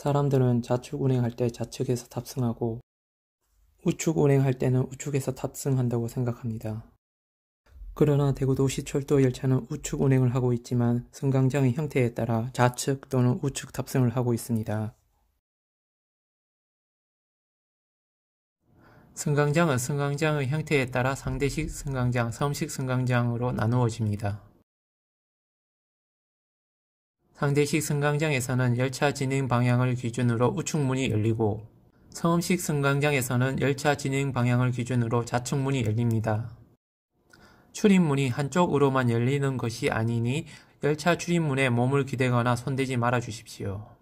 사람들은 좌측 운행할 때 좌측에서 탑승하고 우측 운행할 때는 우측에서 탑승한다고 생각합니다. 그러나 대구도시 철도 열차는 우측 운행을 하고 있지만 승강장의 형태에 따라 좌측 또는 우측 탑승을 하고 있습니다. 승강장은 승강장의 형태에 따라 상대식 승강장, 섬식 승강장으로 나누어집니다. 상대식 승강장에서는 열차 진행 방향을 기준으로 우측 문이 열리고 성음식 승강장에서는 열차 진행 방향을 기준으로 좌측 문이 열립니다. 출입문이 한쪽으로만 열리는 것이 아니니 열차 출입문에 몸을 기대거나 손대지 말아 주십시오.